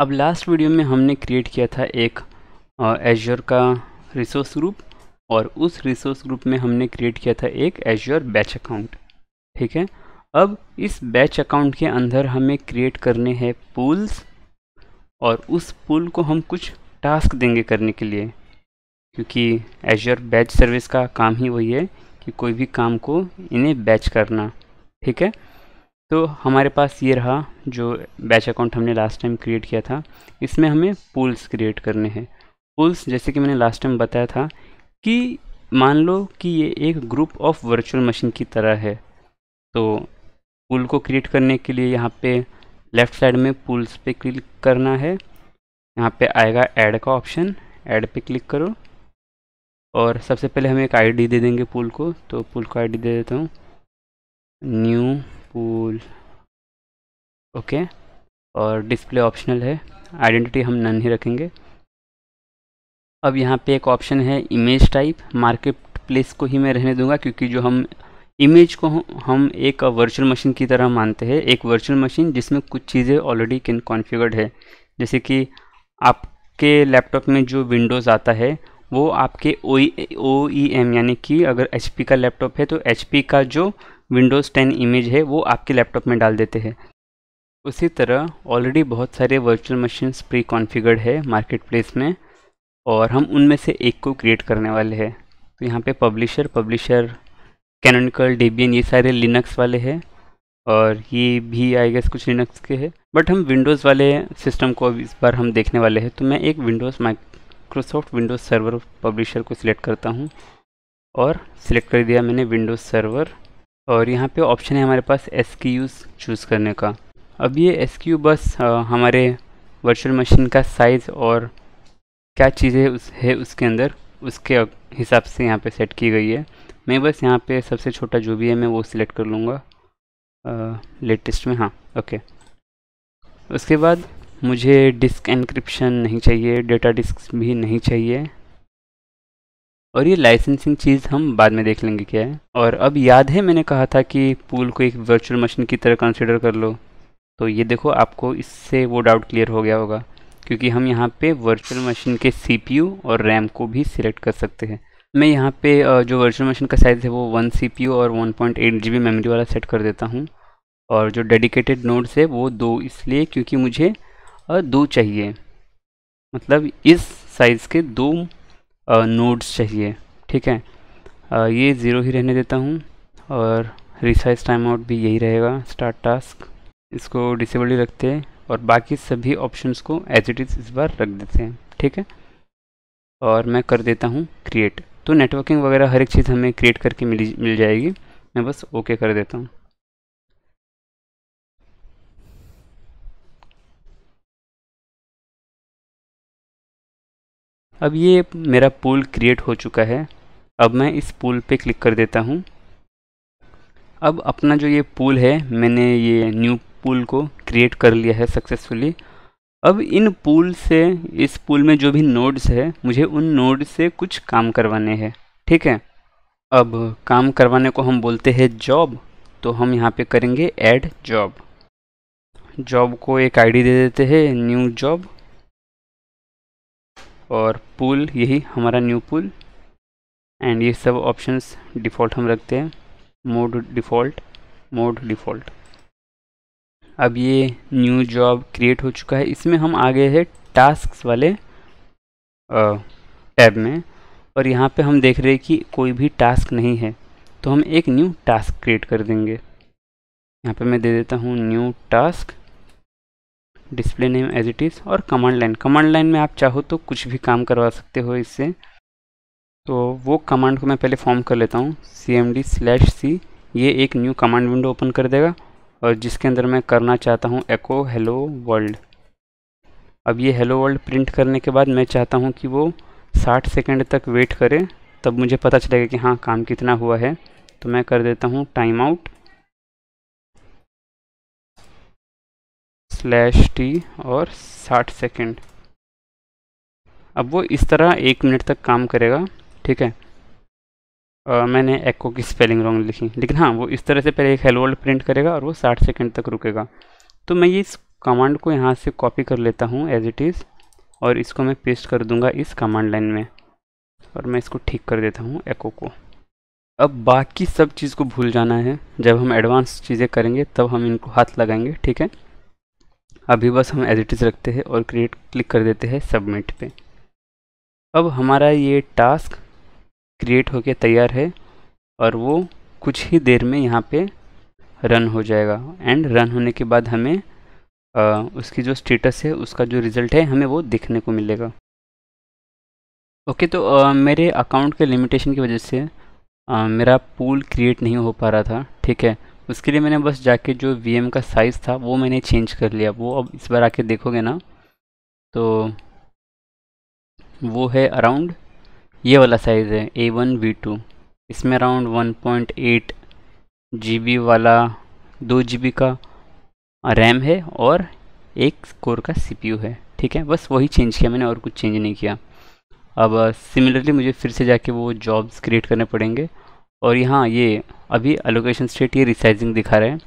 अब last video में हमने क्रिएट किया था एक एजर का रिसोर्स ग्रुप और उस रिसोर्स ग्रुप में हमने क्रिएट किया था एक एजर बैच अकाउंट ठीक है अब इस बैच अकाउंट के अंदर हमें क्रिएट करने हैं पूल्स और उस पूल को हम कुछ टास्क देंगे करने के लिए क्योंकि एजर बैच सर्विस का काम ही वही है कि कोई भी काम को इन्हें बैच करना ठीक है तो हमारे पास ये रहा जो बैच अकाउंट हमने लास्ट टाइम क्रिएट किया था इसमें हमें पूल्स क्रिएट करने हैं पूल्स जैसे कि मैंने लास्ट टाइम बताया था कि मान लो कि ये एक ग्रुप ऑफ वर्चुअल मशीन की तरह है तो पूल को क्रिएट करने के लिए यहाँ पे लेफ़्ट साइड में पूल्स पे क्लिक करना है यहाँ पे आएगा ऐड का ऑप्शन ऐड पे क्लिक करो और सबसे पहले हम एक आईडी दे देंगे पूल को तो पूल को आईडी दे देता हूँ न्यू पूल ओके और डिस्प्ले ऑप्शनल है आइडेंटिटी हम नन ही रखेंगे अब यहाँ पे एक ऑप्शन है इमेज टाइप मार्केट प्लेस को ही मैं रहने दूंगा क्योंकि जो हम इमेज को हम एक वर्चुअल मशीन की तरह मानते हैं एक वर्चुअल मशीन जिसमें कुछ चीज़ें ऑलरेडी कैन कॉन्फ़िगर्ड है जैसे कि आपके लैपटॉप में जो विंडोज़ आता है वो आपके ओ ई एम यानी कि अगर एच का लैपटॉप है तो एच का जो विंडोज़ 10 इमेज है वो आपके लैपटॉप में डाल देते हैं उसी तरह ऑलरेडी बहुत सारे वर्चुअल मशीन्स प्री कॉन्फ़िगर्ड है मार्केट प्लेस में और हम उनमें से एक को क्रिएट करने वाले हैं तो यहाँ पे पब्लिशर पब्लिशर कैनिकल डेबियन ये सारे लिनक्स वाले हैं और ये भी गेस कुछ लिनक्स के हैं बट हम विंडोज़ वाले सिस्टम को इस बार हम देखने वाले हैं तो मैं एक Windows Microsoft Windows server publisher को सिलेक्ट करता हूँ और सिलेक्ट कर दिया मैंने विंडोज़ सर्वर और यहाँ पे ऑप्शन है हमारे पास एस की यूज़ चूज़ करने का अब ये एस यू बस आ, हमारे वर्चुअल मशीन का साइज़ और क्या चीज़ें उस है उसके अंदर उसके हिसाब से यहाँ पे सेट की गई है मैं बस यहाँ पे सबसे छोटा जो भी है मैं वो सिलेक्ट कर लूँगा लेटेस्ट में हाँ ओके उसके बाद मुझे डिस्क एनक्रिप्शन नहीं चाहिए डेटा डिस्क भी नहीं चाहिए और ये लाइसेंसिंग चीज़ हम बाद में देख लेंगे क्या है और अब याद है मैंने कहा था कि पूल को एक वर्चुअल मशीन की तरह कंसिडर कर लो तो ये देखो आपको इससे वो डाउट क्लियर हो गया होगा क्योंकि हम यहाँ पे वर्चुअल मशीन के सीपीयू और रैम को भी सिलेक्ट कर सकते हैं मैं यहाँ पे जो वर्चुअल मशीन का साइज़ है वो वन सीपीयू और one point eight G B memory वाला सेट कर देता हूँ और जो डेडिकेटेड नोट्स है वो दो इसलिए क्योंकि मुझे दो चाहिए मतलब इस साइज़ के दो नोड्स चाहिए ठीक है आ, ये ज़ीरो ही रहने देता हूँ और रिसाइज टाइम आउट भी यही रहेगा स्टार्ट टास्क इसको डिसेबल ही रखते हैं और बाकी सभी ऑप्शंस को एज इट इज़ इस बार रख देते हैं ठीक है और मैं कर देता हूँ क्रिएट तो नेटवर्किंग वगैरह हर एक चीज़ हमें क्रिएट करके मिली मिल जाएगी मैं बस ओके कर देता हूँ अब ये मेरा पूल क्रिएट हो चुका है अब मैं इस पूल पे क्लिक कर देता हूँ अब अपना जो ये पूल है मैंने ये न्यू पूल को क्रिएट कर लिया है सक्सेसफुली अब इन पूल से इस पूल में जो भी नोड्स है मुझे उन नोड से कुछ काम करवाने हैं ठीक है अब काम करवाने को हम बोलते हैं जॉब तो हम यहाँ पे करेंगे ऐड जॉब जॉब को एक आईडी दे देते हैं न्यू जॉब और पुल यही हमारा न्यू पुल एंड ये सब ऑप्शंस डिफ़ॉल्ट हम रखते हैं मोड डिफ़ॉल्ट मोड डिफ़ॉल्ट अब ये न्यू जॉब क्रिएट हो चुका है इसमें हम आ गए हैं टास्क वाले टैब में और यहाँ पे हम देख रहे हैं कि कोई भी टास्क नहीं है तो हम एक न्यू टास्क क्रिएट कर देंगे यहाँ पे मैं दे देता हूँ new task display name as it is और कमांड लाइन कमांड लाइन में आप चाहो तो कुछ भी काम करवा सकते हो इससे तो वो कमांड को मैं पहले फॉर्म कर लेता हूँ C M D slash C ये एक न्यू कमांड विंडो ओपन कर देगा और जिसके अंदर मैं करना चाहता हूँ एको हेलो वर्ल्ड अब ये हेलो वर्ल्ड प्रिंट करने के बाद मैं चाहता हूँ कि वो 60 सेकंड तक वेट करे तब मुझे पता चलेगा कि हाँ काम कितना हुआ है तो मैं कर देता हूँ टाइम आउट स्लैश टी और साठ सेकेंड अब वो इस तरह एक मिनट तक काम करेगा ठीक है आ, मैंने एको की स्पेलिंग रॉन्ग लिखी लेकिन हाँ वो इस तरह से पहले एक हेलोल्ड प्रिंट करेगा और वो साठ सेकेंड तक रुकेगा तो मैं ये इस कमांड को यहाँ से कॉपी कर लेता हूँ एज इट इज़ और इसको मैं पेस्ट कर दूँगा इस कमांड लाइन में और मैं इसको ठीक कर देता हूँ एक्को को अब बाकी सब चीज़ को भूल जाना है जब हम एडवांस चीज़ें करेंगे तब हम इनको हाथ लगाएंगे ठीक है अभी बस हम एज इज़ रखते हैं और क्रिएट क्लिक कर देते हैं सबमिट पे अब हमारा ये टास्क क्रिएट होके तैयार है और वो कुछ ही देर में यहाँ पे रन हो जाएगा एंड रन होने के बाद हमें आ, उसकी जो स्टेटस है उसका जो रिज़ल्ट है हमें वो देखने को मिलेगा ओके तो आ, मेरे अकाउंट के लिमिटेशन की वजह से आ, मेरा पूल क्रिएट नहीं हो पा रहा था ठीक है उसके लिए मैंने बस जाके जो वी का साइज़ था वो मैंने चेंज कर लिया वो अब इस बार आके देखोगे ना तो वो है अराउंड ये वाला साइज़ है ए वन वी टू इसमें around one point eight G B वाला दो जी बी का रैम है और एक कोर का सी पी यू है ठीक है बस वही चेंज किया मैंने और कुछ चेंज नहीं किया अब सिमिलरली मुझे फिर से जाके वो जॉब्स क्रिएट करने पड़ेंगे और यहाँ ये अभी एलोकेशन स्टेट ये रिसाइजिंग दिखा रहे हैं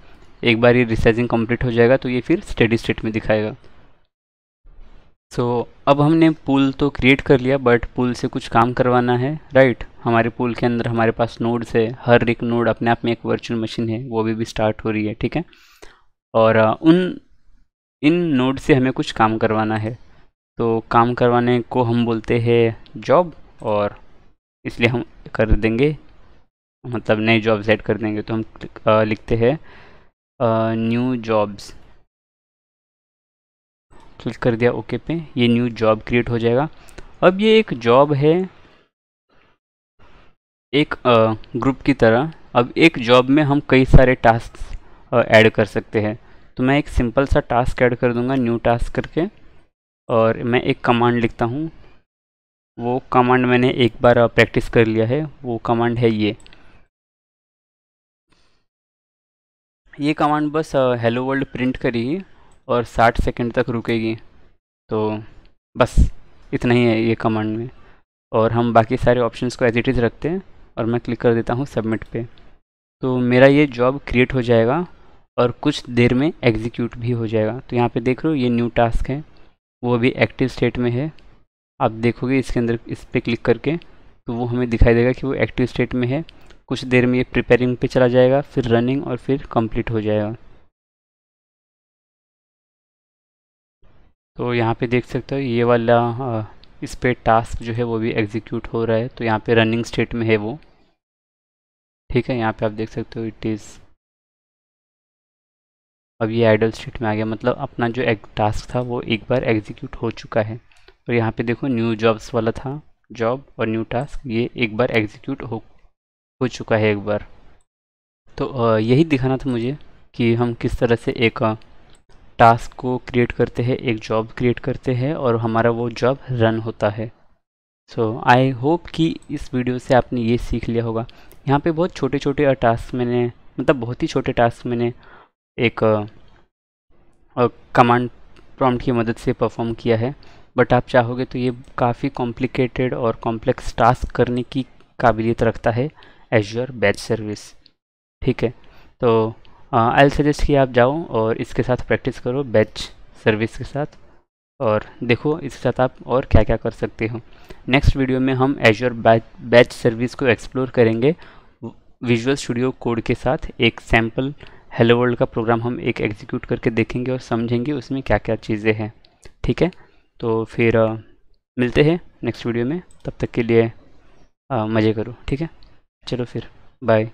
एक बार ये रिसाइजिंग कंप्लीट हो जाएगा तो ये फिर स्टेडी स्टेट में दिखाएगा सो so, अब हमने पुल तो क्रिएट कर लिया बट पुल से कुछ काम करवाना है राइट right? हमारे पुल के अंदर हमारे पास नोड्स है हर एक नोड अपने आप में एक वर्चुअल मशीन है वो अभी भी स्टार्ट हो रही है ठीक है और उन इन नोड से हमें कुछ काम करवाना है तो काम करवाने को हम बोलते हैं जॉब और इसलिए हम कर देंगे मतलब नए जॉब सेट कर देंगे तो हम लिखते हैं न्यू जॉब्स क्लिक कर दिया ओके पे ये न्यू जॉब क्रिएट हो जाएगा अब ये एक जॉब है एक ग्रुप की तरह अब एक जॉब में हम कई सारे टास्क ऐड कर सकते हैं तो मैं एक सिंपल सा टास्क ऐड कर दूंगा न्यू टास्क करके और मैं एक कमांड लिखता हूँ वो कमांड मैंने एक बार प्रैक्टिस कर लिया है वो कमांड है ये ये कमांड बस हेलो वर्ल्ड प्रिंट करेगी और 60 सेकंड तक रुकेगी तो बस इतना ही है ये कमांड में और हम बाकी सारे ऑप्शंस को एज इट इज़ रखते हैं और मैं क्लिक कर देता हूँ सबमिट पे तो मेरा ये जॉब क्रिएट हो जाएगा और कुछ देर में एग्जीक्यूट भी हो जाएगा तो यहाँ पे देख लो ये न्यू टास्क है वो अभी एक्टिव स्टेट में है आप देखोगे इसके अंदर इस पर क्लिक करके तो वो हमें दिखाई देगा कि वो एक्टिव स्टेट में है कुछ देर में ये प्रिपेयरिंग पे चला जाएगा फिर रनिंग और फिर कंप्लीट हो जाएगा तो यहाँ पे देख सकते हो ये वाला इस पर टास्क जो है वो भी एग्जीक्यूट हो रहा है तो यहाँ पे रनिंग स्टेट में है वो ठीक है यहाँ पे आप देख सकते हो इट इज़ अब ये आइडल स्टेट में आ गया मतलब अपना जो एक टास्क था वो एक बार एग्जीक्यूट हो चुका है और यहाँ पे देखो न्यू जॉब्स वाला था जॉब और न्यू टास्क ये एक बार एग्जीक्यूट हो हो चुका है एक बार तो यही दिखाना था मुझे कि हम किस तरह से एक टास्क को क्रिएट करते हैं एक जॉब क्रिएट करते हैं और हमारा वो जॉब रन होता है सो आई होप कि इस वीडियो से आपने ये सीख लिया होगा यहाँ पे बहुत छोटे छोटे टास्क मैंने मतलब बहुत ही छोटे टास्क मैंने एक कमांड प्रॉम्प्ट की मदद से परफॉर्म किया है बट आप चाहोगे तो ये काफ़ी कॉम्प्लिकेटेड और कॉम्प्लेक्स टास्क करने की काबिलियत रखता है एजर बैच सर्विस ठीक है तो आई सजेस्ट कि आप जाओ और इसके साथ प्रैक्टिस करो बैच सर्विस के साथ और देखो इसके साथ आप और क्या क्या कर सकते हो नेक्स्ट वीडियो में हम एजर बैच सर्विस को एक्सप्लोर करेंगे विजुअल स्टूडियो कोड के साथ एक सैम्पल हेलो वर्ल्ड का प्रोग्राम हम एक एग्जीक्यूट करके देखेंगे और समझेंगे उसमें क्या क्या चीज़ें हैं ठीक है तो फिर आ, मिलते हैं नेक्स्ट वीडियो में तब तक के लिए मज़े करो ठीक है चलो फिर बाय